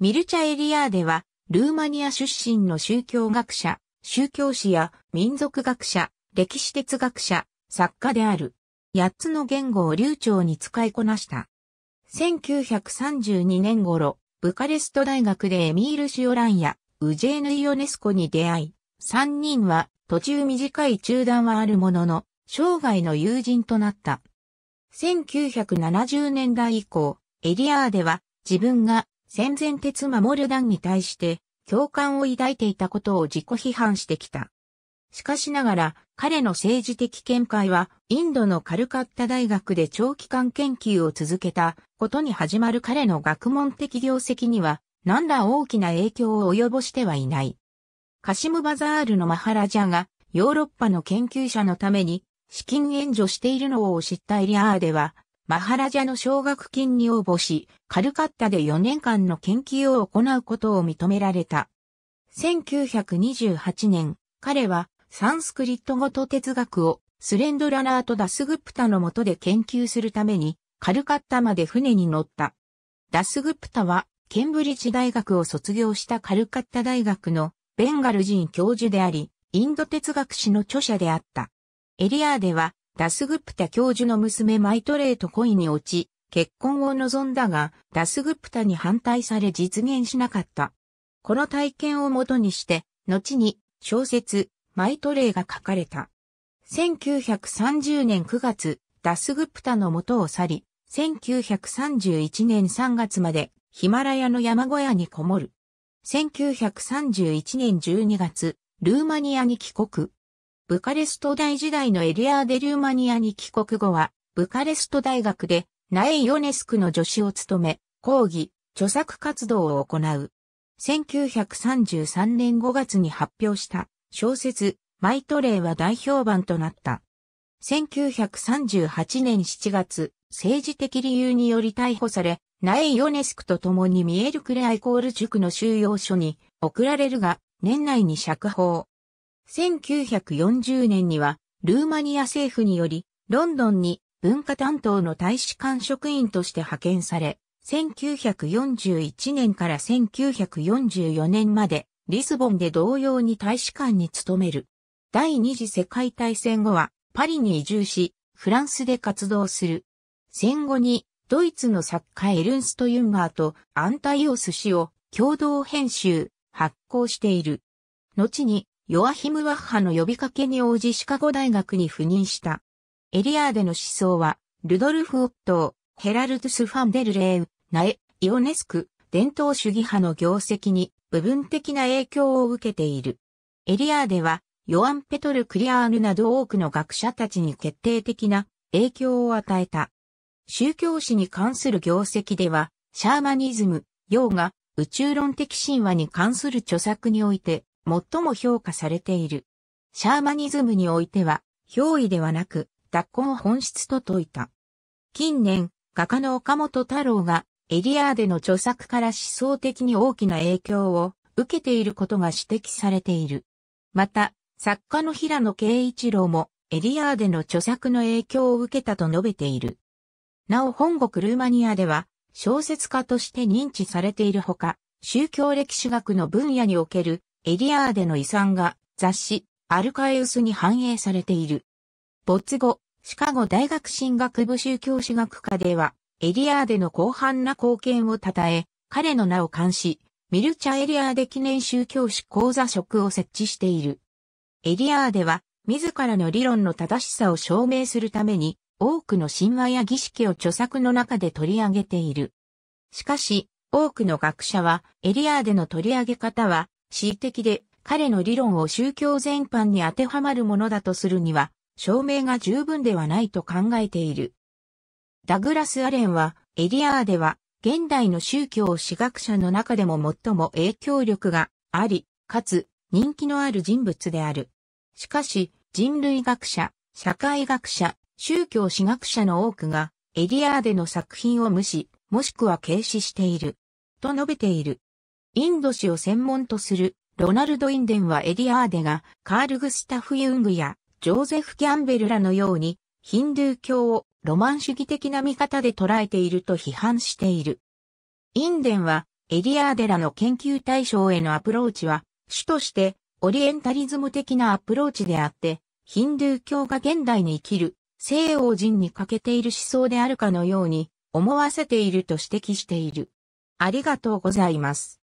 ミルチャエリアーデは、ルーマニア出身の宗教学者、宗教史や民族学者、歴史哲学者、作家である。八つの言語を流暢に使いこなした。1932年頃、ブカレスト大学でエミール・シオランやウジェーヌ・イオネスコに出会い、三人は途中短い中断はあるものの、生涯の友人となった。1970年代以降、エリアーデは自分が戦前鉄守る団に対して共感を抱いていたことを自己批判してきた。しかしながら彼の政治的見解はインドのカルカッタ大学で長期間研究を続けたことに始まる彼の学問的業績には何ら大きな影響を及ぼしてはいない。カシムバザールのマハラジャがヨーロッパの研究者のために資金援助しているのを知ったエリアーではマハラジャの奨学金に応募し、カルカッタで4年間の研究を行うことを認められた。1928年、彼はサンスクリット語と哲学をスレンドラナーとダスグプタの下で研究するためにカルカッタまで船に乗った。ダスグプタはケンブリッジ大学を卒業したカルカッタ大学のベンガル人教授であり、インド哲学史の著者であった。エリアーではダスグプタ教授の娘マイトレイと恋に落ち、結婚を望んだが、ダスグプタに反対され実現しなかった。この体験をもとにして、後に小説、マイトレイが書かれた。1930年9月、ダスグプタの元を去り、1931年3月までヒマラヤの山小屋にこもる。1931年12月、ルーマニアに帰国。ブカレスト大時代のエリアーデ・ルーマニアに帰国後は、ブカレスト大学で、ナエ・ヨネスクの助手を務め、講義、著作活動を行う。1933年5月に発表した小説、マイトレイは大評判となった。1938年7月、政治的理由により逮捕され、ナエイ・ヨネスクと共にミエルクレ・アイコール塾の収容所に送られるが、年内に釈放。1940年には、ルーマニア政府により、ロンドンに文化担当の大使館職員として派遣され、1941年から1944年まで、リスボンで同様に大使館に勤める。第二次世界大戦後は、パリに移住し、フランスで活動する。戦後に、ドイツの作家エルンスト・ユンガーとアンタイオス氏を共同編集、発行している。後にヨアヒム・ワッハの呼びかけに応じシカゴ大学に赴任した。エリアーデの思想は、ルドルフ・オットー、ヘラルトス・ファンデル・レーウ、ナエ、イオネスク、伝統主義派の業績に部分的な影響を受けている。エリアーデは、ヨアン・ペトル・クリアーヌなど多くの学者たちに決定的な影響を与えた。宗教史に関する業績では、シャーマニズム、ヨーガ、宇宙論的神話に関する著作において、最も評価されている。シャーマニズムにおいては、憑依ではなく、脱根を本質と説いた。近年、画家の岡本太郎が、エリアーデの著作から思想的に大きな影響を受けていることが指摘されている。また、作家の平野慶一郎も、エリアーデの著作の影響を受けたと述べている。なお本国ルーマニアでは、小説家として認知されているほか、宗教歴史学の分野におけるエリアーデの遺産が雑誌アルカエウスに反映されている。没後、シカゴ大学進学部宗教史学科では、エリアーデの広範な貢献を称え、彼の名を冠し、ミルチャエリアーデ記念宗教史講座職を設置している。エリアーデは、自らの理論の正しさを証明するために、多くの神話や儀式を著作の中で取り上げている。しかし、多くの学者は、エリアーデの取り上げ方は、恣意的で、彼の理論を宗教全般に当てはまるものだとするには、証明が十分ではないと考えている。ダグラス・アレンは、エリアーでは、現代の宗教史学者の中でも最も影響力があり、かつ人気のある人物である。しかし、人類学者、社会学者、宗教史学者の多くが、エリアーデの作品を無視、もしくは軽視している。と述べている。インド史を専門とするロナルド・インデンはエディアーデがカール・グスタフ・ユングやジョーゼフ・キャンベルらのようにヒンドゥー教をロマン主義的な見方で捉えていると批判している。インデンはエディアーデらの研究対象へのアプローチは主としてオリエンタリズム的なアプローチであって、ヒンドゥー教が現代に生きる西欧人に欠けている思想であるかのように思わせていると指摘している。ありがとうございます。